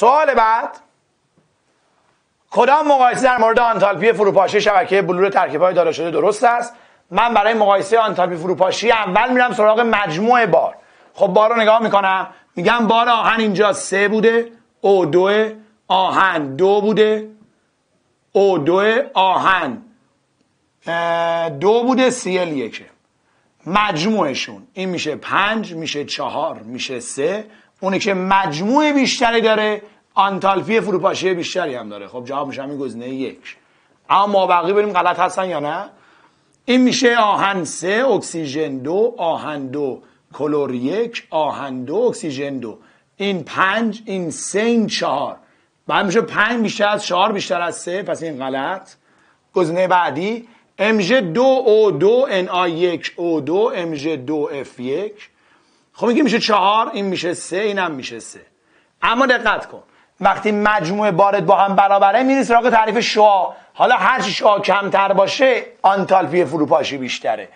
سوال بعد کدام مقایسه در مورد آنتالپی فروپاشی شبکه بلور ترکیب های داده شده درست است من برای مقایسه آنتالپی فروپاشی اول میرم سراغ مجموع بار خب بار رو نگاه میکنم میگم بار آهن اینجا سه بوده او دو آهن دو بوده او دو آهن دو بوده سیل یکه مجموعشون این میشه پنج میشه چهار میشه سه اونی که مجموع بیشتری داره آنتالفی فروپاشی بیشتری هم داره خب جواب میشه همین گزینه یک اما مابقی بریم غلط هستن یا نه این میشه آهن سه اکسیژن دو آهن دو کلور یک آهن دو اکسیژن دو این پنج این سه این چهار بعد میشه پنج بیشتر از چهار بیشتر از سه پس این غلط گزینه بعدی mg 2 o 2 ni 1 o 2 mg 2 f 1 خب میگه میشه چهار این میشه سه اینم میشه سه اما دقت کن وقتی مجموعه بارد با هم برابره میری سراغ تعریف شعا حالا هر شعا کمتر باشه آنتالپی فروپاشی بیشتره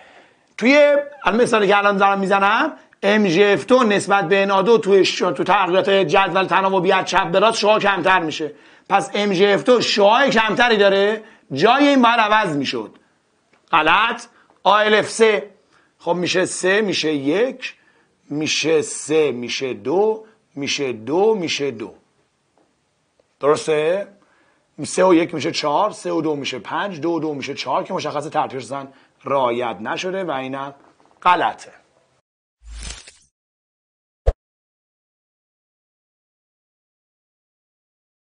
توی مثالی که الان دارم میزنم MGF2 نسبت به انادو توی تو تغییرات جدول تناوبیت چپ به راست شعا کمتر میشه پس اف 2 شعاع کمتری داره جای این باید عوض میشد غلط اف 3 خب میشه سه، میشه یک میشه سه میشه دو میشه دو میشه دو درسته؟ سه و یک میشه چهار سه و دو میشه پنج دو و دو میشه چهار که مشخص زن رایت نشده و اینم غلطه